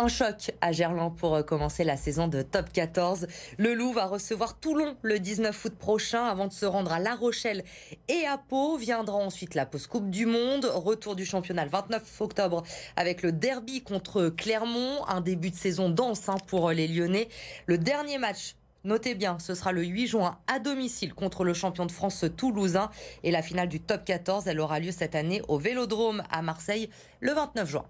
Un choc à Gerland pour euh, commencer la saison de top 14. Le Loup va recevoir Toulon le 19 août prochain avant de se rendre à La Rochelle et à Pau. Viendra ensuite la post Coupe du Monde. Retour du championnat le 29 octobre avec le derby contre Clermont. Un début de saison dense hein, pour euh, les Lyonnais. Le dernier match Notez bien, ce sera le 8 juin à domicile contre le champion de France toulousain et la finale du top 14, elle aura lieu cette année au Vélodrome à Marseille le 29 juin.